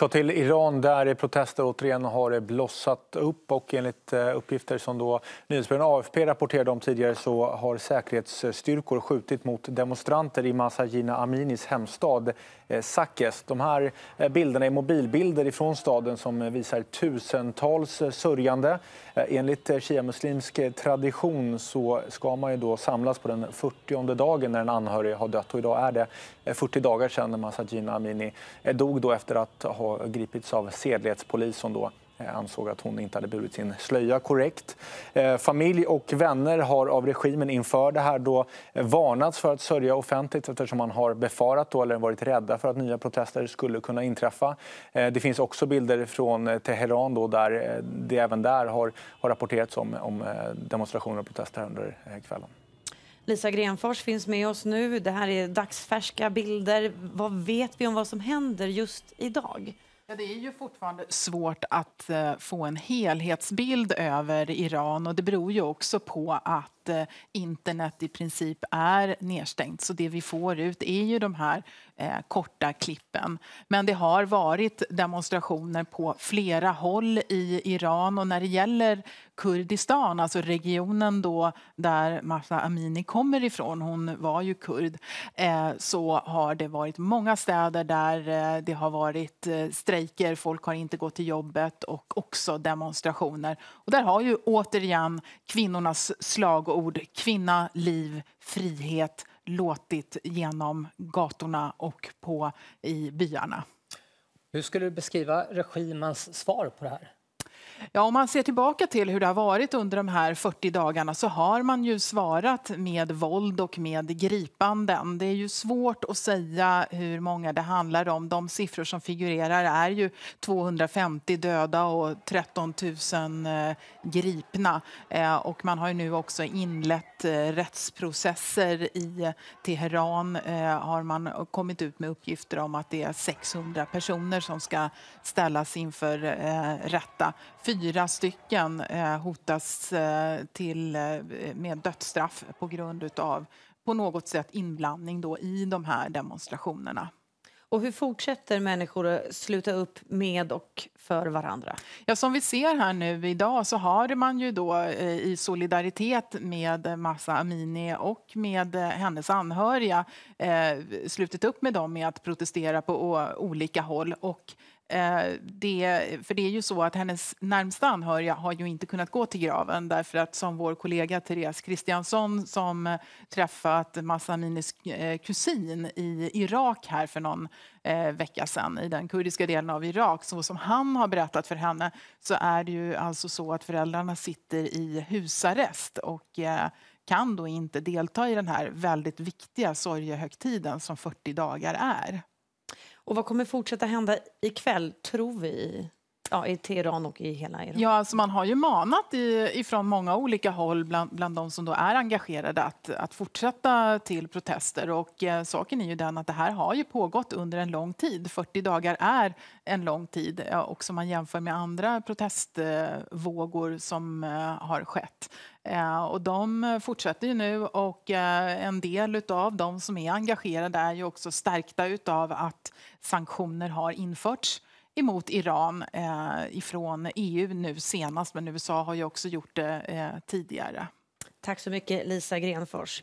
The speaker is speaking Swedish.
ska till Iran där protester återigen har blossat upp och enligt eh, uppgifter som då nyhetsbyrån AFP rapporterade om tidigare så har säkerhetsstyrkor skjutit mot demonstranter i Masajina Aminis hemstad eh, Sakes. De här eh, bilderna är mobilbilder från staden som visar tusentals sörjande. Enligt shia-muslimsk tradition så ska man ju då samlas på den 40 dagen när en anhörig har dött och idag är det 40 dagar sedan Masajina Amini dog då efter att ha och gripits av sedlighetspolis som då eh, ansåg att hon inte hade burit sin slöja korrekt. Eh, familj och vänner har av regimen inför det här då eh, varnats för att sörja offentligt eftersom man har befarat då, eller varit rädda för att nya protester skulle kunna inträffa. Det finns också bilder från Teheran då, där det även där har, har rapporterats om, om demonstrationer och protester under kvällen. Lisa Grenfors finns med oss nu. Det här är dagsfärska bilder. Vad vet vi om vad som händer just idag? Ja, det är ju fortfarande svårt att eh, få en helhetsbild över Iran och det beror ju också på att eh, internet i princip är nedstängt. Så det vi får ut är ju de här Eh, korta klippen. Men det har varit demonstrationer på flera håll i Iran och när det gäller Kurdistan, alltså regionen då där Mahsa Amini kommer ifrån, hon var ju kurd, eh, så har det varit många städer där eh, det har varit strejker, folk har inte gått till jobbet och också demonstrationer. Och där har ju återigen kvinnornas slagord, kvinna, liv, frihet, låtit genom gatorna och på, i byarna. Hur skulle du beskriva regimens svar på det här? Ja, om man ser tillbaka till hur det har varit under de här 40 dagarna så har man ju svarat med våld och med gripanden. Det är ju svårt att säga hur många det handlar om. De siffror som figurerar är ju 250 döda och 13 000 eh, gripna. Eh, och man har ju nu också inlett eh, rättsprocesser i Teheran har man kommit ut med uppgifter om att det är 600 personer som ska ställas inför rätta. Fyra stycken eh, hotas eh, till, eh, med dödsstraff på grund av på något sätt inblandning då i de här demonstrationerna. Och hur fortsätter människor att sluta upp med och för varandra? Ja, som vi ser här nu idag så har man ju då i solidaritet med Massa Amini och med hennes anhöriga slutit upp med dem med att protestera på olika håll och Eh, det, för det är ju så att hennes närmsta anhöriga har ju inte kunnat gå till graven därför att som vår kollega Therese Kristiansson som träffat Massa Aminis eh, kusin i Irak här för någon eh, vecka sedan i den kurdiska delen av Irak, så som han har berättat för henne så är det ju alltså så att föräldrarna sitter i husarrest och kan då inte delta i den här väldigt viktiga sorgehögtiden som 40 dagar är. Och vad kommer fortsätta hända ikväll, tror vi? ja, i Teheran och i hela Iran. Ja, alltså man har ju manat i, ifrån många olika håll bland, bland de som då är engagerade att, att fortsätta till protester. Och eh, saken är ju den att det här har ju pågått under en lång tid. 40 dagar är en lång tid ja, också om man jämför med andra protestvågor som eh, har skett. Eh, och de fortsätter ju nu och eh, en del av de som är engagerade är ju också stärkta av att sanktioner har införts emot Iran eh, ifrån EU nu senast men USA har ju också gjort det eh, tidigare. Tack så mycket, Lisa Grenfors.